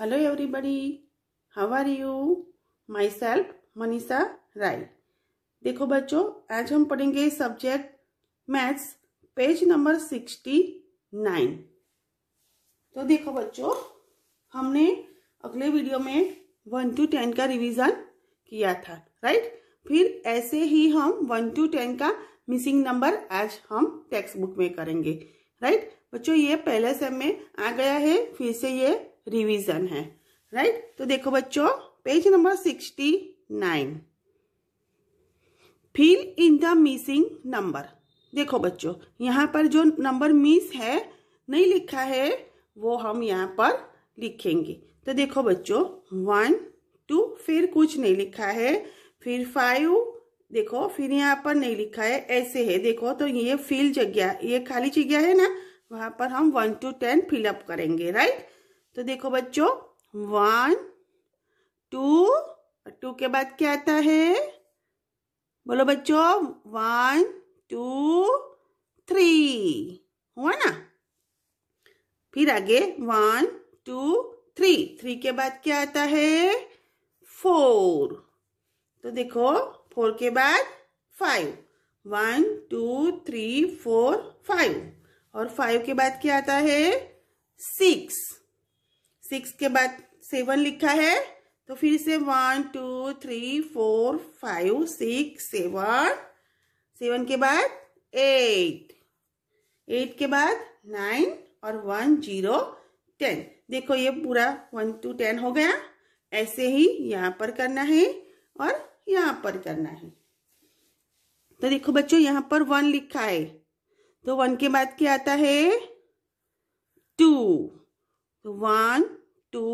hello everybody how are you myself Manisha Rai देखो बच्चों आज हम पढ़ेंगे subject maths page number sixty nine तो देखो बच्चों हमने अगले वीडियो में वन टू टेन का रिवीजन किया था राइट फिर ऐसे ही हम वन टू टेन का मिसिंग नंबर आज हम टेक्स्ट बुक में करेंगे राइट बच्चों ये पहले सेम में आ गया है फिर से ये रिवीजन है राइट तो देखो बच्चों page number sixty nine fill in the missing number देखो बच्चों यहाँ पर जो नंबर मिस है नहीं लिखा है वो हम यहाँ पर लिखेंगे तो देखो बच्चों वन टू फिर कुछ नहीं लिखा है फिर फाइव देखो फिर यहाँ पर नहीं लिखा है ऐसे है देखो तो ये फिल जगह ये खाली जगह है ना वहां पर हम वन टू टेन फिलअप करेंगे राइट तो देखो बच्चों वन टू टू के बाद क्या आता है बोलो बच्चों वन टू थ्री हुआ ना फिर आगे वन टू थ्री थ्री के बाद क्या आता है फोर तो देखो फोर के बाद five one two three four five और फाइव के बाद क्या आता है सिक्स सिक्स के बाद सेवन लिखा है तो फिर से one two three four five six seven seven के बाद एट एट के बाद नाइन और वन जीरो टेन देखो ये पूरा वन टू टेन हो गया ऐसे ही यहाँ पर करना है और यहाँ पर करना है तो देखो बच्चों यहाँ पर वन लिखा है तो वन के बाद क्या आता है टू तो one two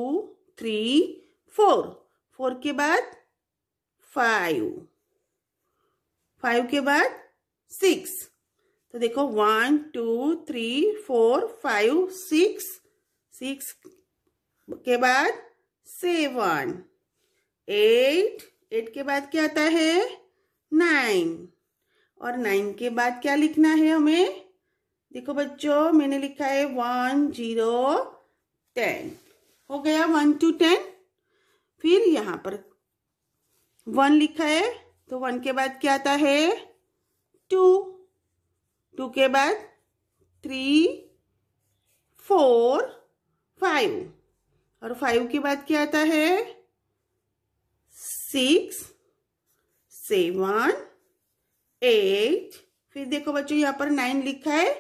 three four four के बाद फाइव फाइव के बाद सिक्स तो देखो one two three four five six six के बाद सेवन एट एट के बाद क्या आता है नाइन और नाइन के बाद क्या लिखना है हमें देखो बच्चों मैंने लिखा है वन जीरो टेन हो गया वन टू टेन फिर यहाँ पर वन लिखा है तो वन के बाद क्या आता है टू टू के बाद थ्री फोर फाइव और फाइव के बाद क्या आता है सिक्स सेवन एट फिर देखो बच्चों यहाँ पर नाइन लिखा है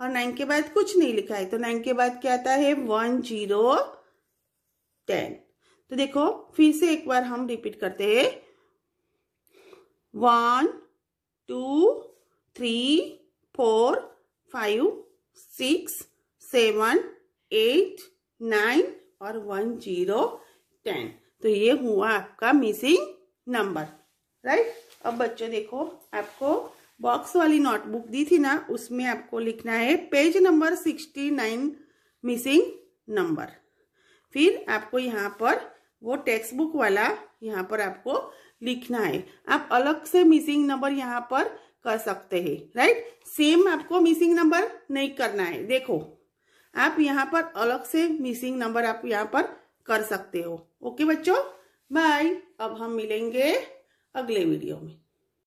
और नाइन के बाद कुछ नहीं लिखा है तो नाइन के बाद क्या आता है वन जीरो टेन तो देखो फिर से एक बार हम रिपीट करते हैं one two three four five six seven eight nine और वन जीरो टेन तो ये हुआ आपका मिसिंग नंबर राइट अब बच्चों देखो आपको बॉक्स वाली नोटबुक दी थी ना उसमें आपको लिखना है page number sixty nine missing number फिर आपको यहाँ पर वो टेक्स्ट बुक वाला यहाँ पर आपको लिखना है आप अलग से मिसिंग नंबर यहाँ पर कर सकते हैं राइट सेम आपको मिसिंग नंबर नहीं करना है देखो आप यहाँ पर अलग से मिसिंग नंबर आप यहाँ पर कर सकते हो ओके बच्चों बाय अब हम मिलेंगे अगले वीडियो में